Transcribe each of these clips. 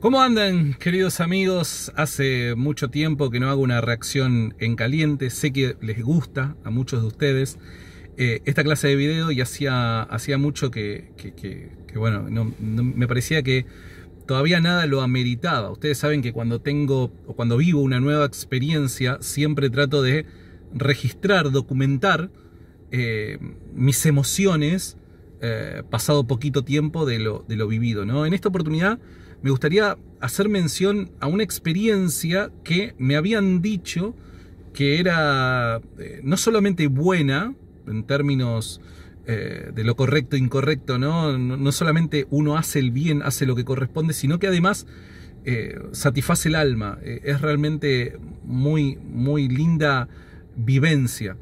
¿Cómo andan, queridos amigos? Hace mucho tiempo que no hago una reacción en caliente. Sé que les gusta a muchos de ustedes eh, esta clase de video y hacía, hacía mucho que, bueno, me parecía que todavía nada lo ameritaba. Ustedes saben que cuando tengo o cuando vivo una nueva experiencia, siempre trato de registrar, documentar eh, mis emociones eh, pasado poquito tiempo de lo, de lo vivido. ¿no? En esta oportunidad me gustaría hacer mención a una experiencia que me habían dicho que era eh, no solamente buena en términos eh, de lo correcto e incorrecto, ¿no? ¿no? solamente uno hace el bien, hace lo que corresponde, sino que además eh, satisface el alma. es realmente muy, muy linda vivencia.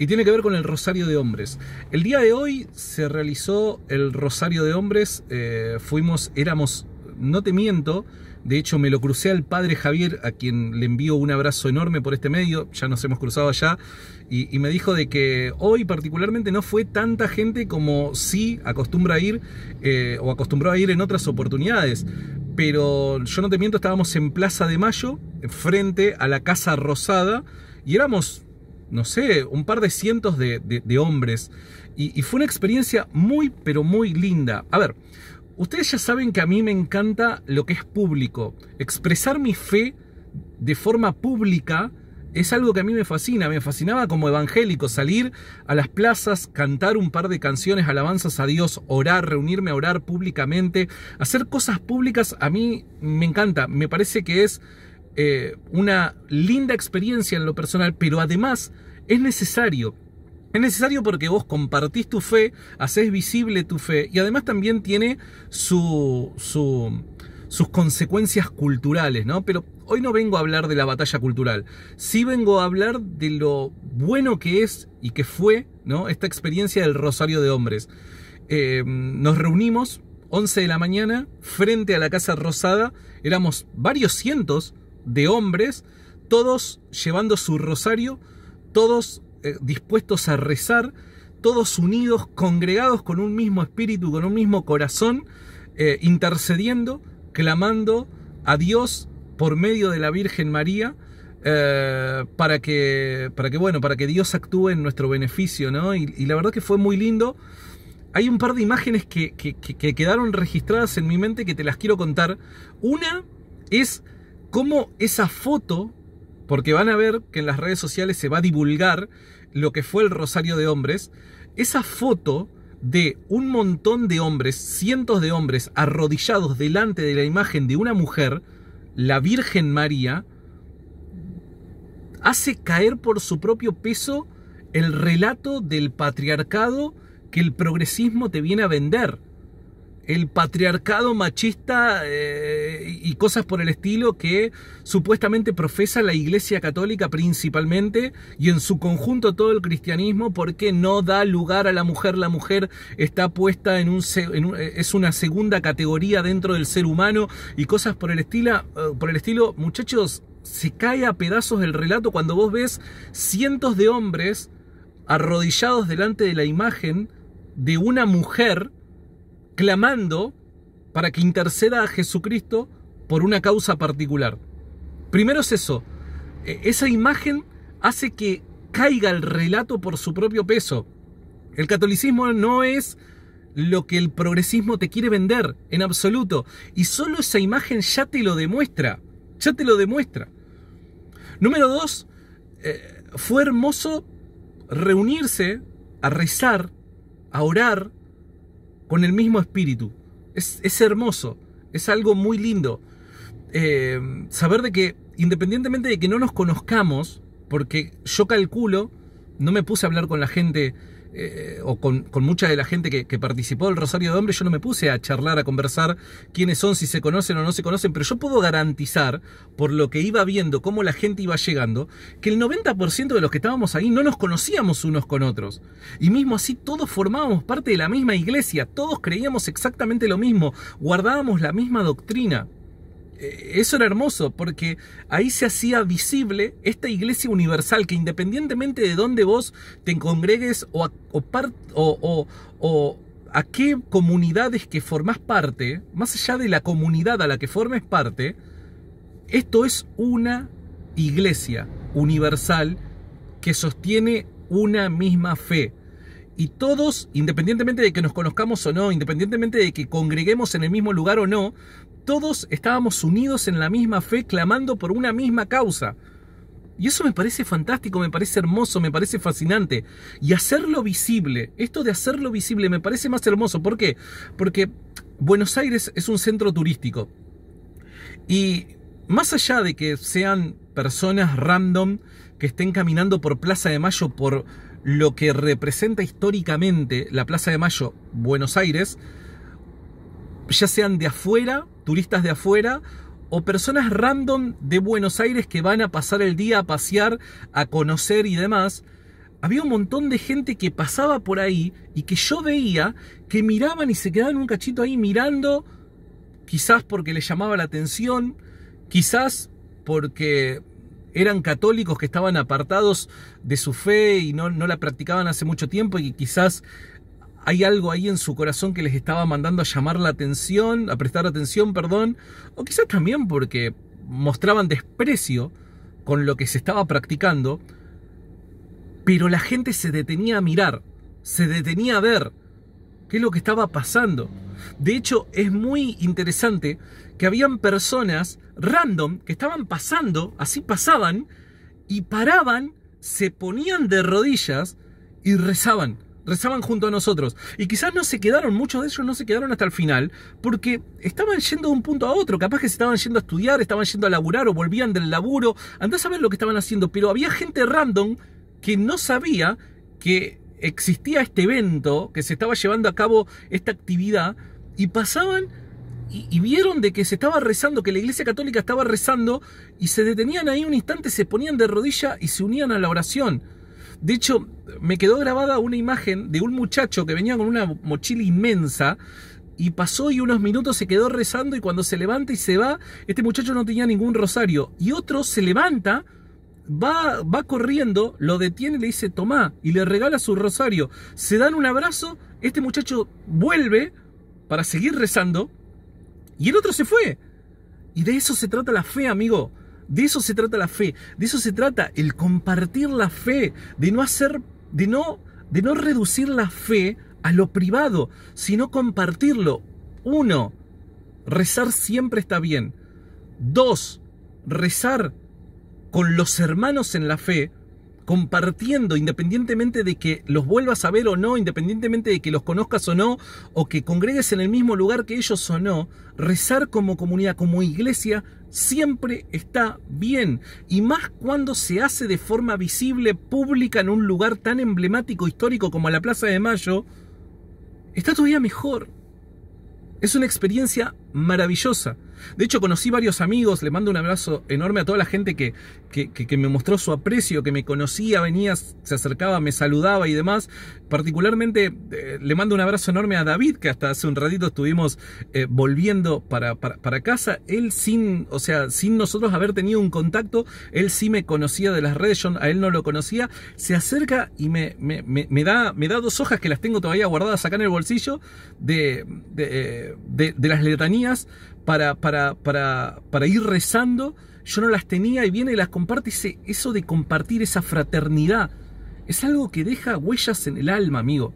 Y tiene que ver con el Rosario de Hombres. El día de hoy se realizó el Rosario de Hombres. fuimos, éramos no te miento, de hecho me lo crucé al padre Javier, a quien le envío un abrazo enorme por este medio, ya nos hemos cruzado allá, y, me dijo de que hoy particularmente no fue tanta gente como sí acostumbra a ir eh, o acostumbró a ir en otras oportunidades. Pero yo no te miento, estábamos en Plaza de Mayo, frente a la Casa Rosada, y éramos no sé, un par de cientos de, hombres. y, fue una experiencia muy, pero muy linda. A ver, Ustedes ya saben que a mí me encanta lo que es público. Expresar mi fe de forma pública es algo que a mí me fascina. Me fascinaba como evangélico salir a las plazas, cantar un par de canciones, alabanzas a Dios, orar, reunirme a orar públicamente. Hacer cosas públicas a mí me encanta. Me parece que es eh, una linda experiencia en lo personal, pero además es necesario. Es necesario porque vos compartís tu fe, haces visible tu fe y además también tiene su, sus consecuencias culturales, ¿no? Pero hoy no vengo a hablar de la batalla cultural, sí vengo a hablar de lo bueno que es y que fue, ¿no? Esta experiencia del Rosario de Hombres. Eh, nos reunimos 11 de la mañana frente a la Casa Rosada, éramos varios cientos de hombres, todos llevando su rosario, todos eh, dispuestos a rezar, todos unidos, congregados con un mismo espíritu, con un mismo corazón, eh, intercediendo, clamando a Dios por medio de la Virgen María. Eh, para que para que bueno para que Dios actúe en nuestro beneficio no y, la verdad que fue muy lindo hay un par de imágenes que, que, quedaron registradas en mi mente que te las quiero contar. Una es cómo esa foto porque van a ver que en las redes sociales se va a divulgar lo que fue el Rosario de Hombres. Esa foto de un montón de hombres, cientos de hombres, arrodillados delante de la imagen de una mujer, la Virgen María, hace caer por su propio peso el relato del patriarcado que el progresismo te viene a vender el patriarcado machista eh, y cosas por el estilo que supuestamente profesa la Iglesia Católica principalmente y en su conjunto todo el cristianismo porque no da lugar a la mujer. La mujer está puesta en un, en eh, es una segunda categoría dentro del ser humano y cosas por el estilo, eh, por el estilo, muchachos, se cae a pedazos el relato cuando vos ves cientos de hombres arrodillados delante de la imagen de una mujer clamando para que interceda a Jesucristo por una causa particular. Primero es eso, e, esa imagen hace que caiga el relato por su propio peso. El catolicismo no es lo que el progresismo te quiere vender, en absoluto. Y solo esa imagen ya te lo demuestra, ya te lo demuestra. Número dos, eh, fue hermoso reunirse a rezar, a orar, con el mismo espíritu. Es, hermoso, es algo muy lindo. Eh, saber de que, independientemente de que no nos conozcamos, porque yo calculo, no me puse a hablar con la gente eh, o con, mucha de la gente que, que, participó del Rosario de Hombres, yo no me puse a charlar, a conversar quiénes son, si se conocen o no se conocen, pero yo puedo garantizar, por lo que iba viendo, cómo la gente iba llegando, que el 90% de los que estábamos ahí no nos conocíamos unos con otros. Y mismo así todos formábamos parte de la misma iglesia, todos creíamos exactamente lo mismo, guardábamos la misma doctrina. Eh, eso era hermoso, porque ahí se hacía visible esta iglesia universal que independientemente de dónde vos te congregues o, a, o, o, o a qué comunidades que formás parte, más allá de la comunidad a la que formes parte, esto es una iglesia universal que sostiene una misma fe. Y todos, independientemente de que nos conozcamos o no, independientemente de que congreguemos en el mismo lugar o no, todos estábamos unidos en la misma fe, clamando por una misma causa. Y eso me parece fantástico, me parece hermoso, me parece fascinante. Y hacerlo visible, esto de hacerlo visible me parece más hermoso. ¿Por qué? Porque Buenos Aires es un centro turístico. Y más allá de que sean personas random que estén caminando por Plaza de Mayo, por lo que representa históricamente la Plaza de Mayo, Buenos Aires, ya sean de afuera, turistas de afuera, o personas random de Buenos Aires que van a pasar el día a pasear, a conocer y demás, había un montón de gente que pasaba por ahí y que yo veía que miraban y se quedaban un cachito ahí mirando, quizás porque les llamaba la atención, quizás porque eran católicos que estaban apartados de su fe y no, la practicaban hace mucho tiempo y quizás hay algo ahí en su corazón que les estaba mandando a llamar la atención, a prestar atención, perdón, o quizás también porque mostraban desprecio con lo que se estaba practicando, pero la gente se detenía a mirar, se detenía a ver qué es lo que estaba pasando. De hecho, es muy interesante que habían personas random que estaban pasando, así pasaban, y paraban, se ponían de rodillas y rezaban rezaban junto a nosotros. Y quizás no se quedaron, muchos de ellos no se quedaron hasta el final, porque estaban yendo de un punto a otro. Capaz que se estaban yendo a estudiar, estaban yendo a laburar o volvían del laburo. Andás a ver lo que estaban haciendo. Pero había gente random que no sabía que existía este evento, que se estaba llevando a cabo esta actividad, y pasaban y, vieron de que se estaba rezando, que la iglesia católica estaba rezando, y se detenían ahí un instante, se ponían de rodilla y se unían a la oración. De hecho, me quedó grabada una imagen de un muchacho que venía con una mochila inmensa y pasó y unos minutos se quedó rezando y cuando se levanta y se va, este muchacho no tenía ningún rosario. Y otro se levanta, va, va corriendo, lo detiene y le dice, tomá, y le regala su rosario. Se dan un abrazo, este muchacho vuelve para seguir rezando y el otro se fue. Y de eso se trata la fe, amigo. De eso se trata la fe, de eso se trata el compartir la fe, de no hacer, de no, de no reducir la fe a lo privado, sino compartirlo. Uno, rezar siempre está bien. Dos, rezar con los hermanos en la fe compartiendo, independientemente de que los vuelvas a ver o no, independientemente de que los conozcas o no, o que congregues en el mismo lugar que ellos o no, rezar como comunidad, como iglesia, siempre está bien. Y más cuando se hace de forma visible, pública, en un lugar tan emblemático, histórico como la Plaza de Mayo, está todavía mejor. Es una experiencia maravillosa. De hecho, conocí varios amigos, le mando un abrazo enorme a toda la gente que, que, que, me mostró su aprecio, que me conocía, venía, se acercaba, me saludaba y demás. Particularmente eh, le mando un abrazo enorme a David, que hasta hace un ratito estuvimos eh, volviendo para, para, casa. Él sin, o sea, sin nosotros haber tenido un contacto, él sí me conocía de las redes, yo a él no lo conocía. Se acerca y me, me, da, me da dos hojas que las tengo todavía guardadas acá en el bolsillo de, de, eh, de las letanías para, para, para, para ir rezando, yo no las tenía y viene y las comparte. eso de compartir esa fraternidad es algo que deja huellas en el alma, amigo.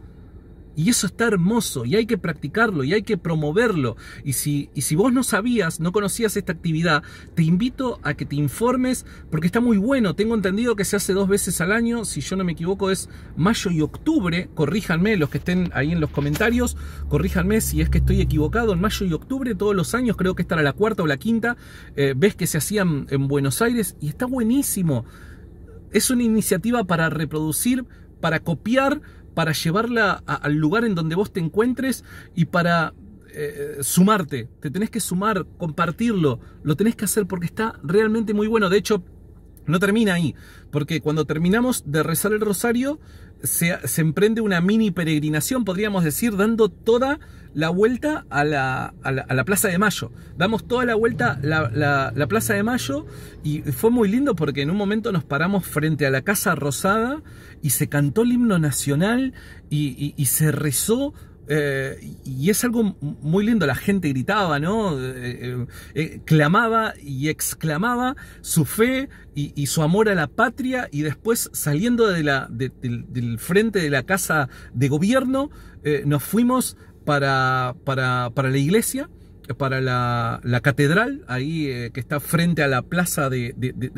Y eso está hermoso y hay que practicarlo y hay que promoverlo. Y si, y si vos no sabías, no conocías esta actividad, te invito a que te informes porque está muy bueno. Tengo entendido que se hace dos veces al año, si yo no me equivoco es mayo y octubre. Corríjanme los que estén ahí en los comentarios, corríjanme si es que estoy equivocado. En mayo y octubre todos los años, creo que esta era la cuarta o la quinta, eh, ves que se hacían en Buenos Aires y está buenísimo. Es una iniciativa para reproducir, para copiar, para llevarla al lugar en donde vos te encuentres y para eh, sumarte. Te tenés que sumar, compartirlo, lo tenés que hacer porque está realmente muy bueno. De hecho, no termina ahí, porque cuando terminamos de rezar el rosario, se, emprende una mini peregrinación, podríamos decir, dando toda la vuelta a la, Plaza de Mayo. Damos toda la vuelta a la, Plaza de Mayo y fue muy lindo porque en un momento nos paramos frente a la Casa Rosada y se cantó el himno nacional y se rezó eh, y es algo muy lindo, la gente gritaba, ¿no? Eh, eh, clamaba y exclamaba su fe y, su amor a la patria y después saliendo de del frente de la casa de gobierno, nos fuimos para, para, para la iglesia para la, catedral, ahí que está frente a la plaza de,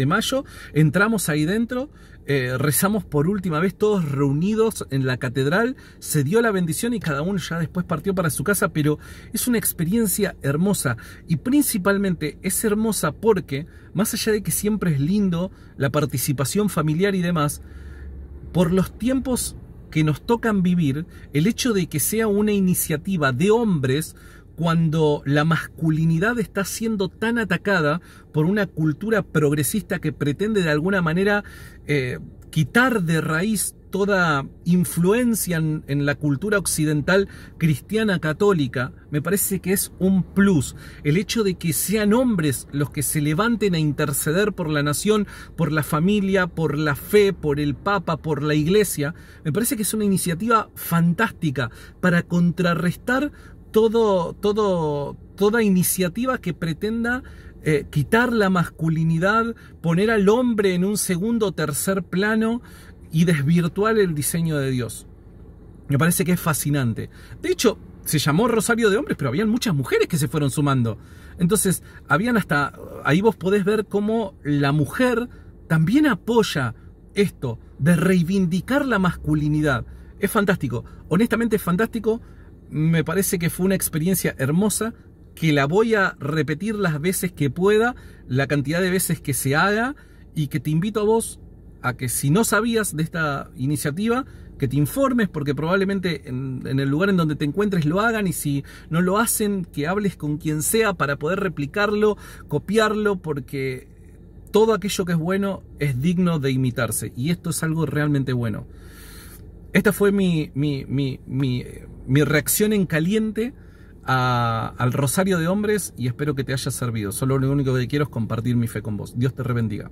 Mayo. Entramos ahí dentro eh, rezamos por última vez todos reunidos en la catedral, se dio la bendición y cada uno ya después partió para su casa, pero es una experiencia hermosa y principalmente es hermosa porque, más allá de que siempre es lindo la participación familiar y demás, por los tiempos que nos tocan vivir, el hecho de que sea una iniciativa de hombres cuando la masculinidad está siendo tan atacada por una cultura progresista que pretende de alguna manera eh, quitar de raíz toda influencia en, la cultura occidental cristiana católica, me parece que es un plus. El hecho de que sean hombres los que se levanten a interceder por la nación, por la familia, por la fe, por el Papa, por la Iglesia, me parece que es una iniciativa fantástica para contrarrestar todo, toda iniciativa que pretenda eh, quitar la masculinidad, poner al hombre en un segundo o tercer plano y desvirtuar el diseño de Dios. Me parece que es fascinante. De hecho, se llamó Rosario de Hombres, pero habían muchas mujeres que se fueron sumando. Entonces, habían hasta, ahí vos podés ver cómo la mujer también apoya esto de reivindicar la masculinidad. Es fantástico, honestamente es fantástico me parece que fue una experiencia hermosa que la voy a repetir las veces que pueda, la cantidad de veces que se haga y que te invito a vos a que si no sabías de esta iniciativa, que te informes porque probablemente en, el lugar en donde te encuentres lo hagan y si no lo hacen, que hables con quien sea para poder replicarlo, copiarlo, porque todo aquello que es bueno es digno de imitarse y esto es algo realmente bueno. Esta fue mi, reacción en caliente al Rosario de Hombres y espero que te haya servido. Solo lo único que quiero es compartir mi fe con vos. Dios te rebendiga.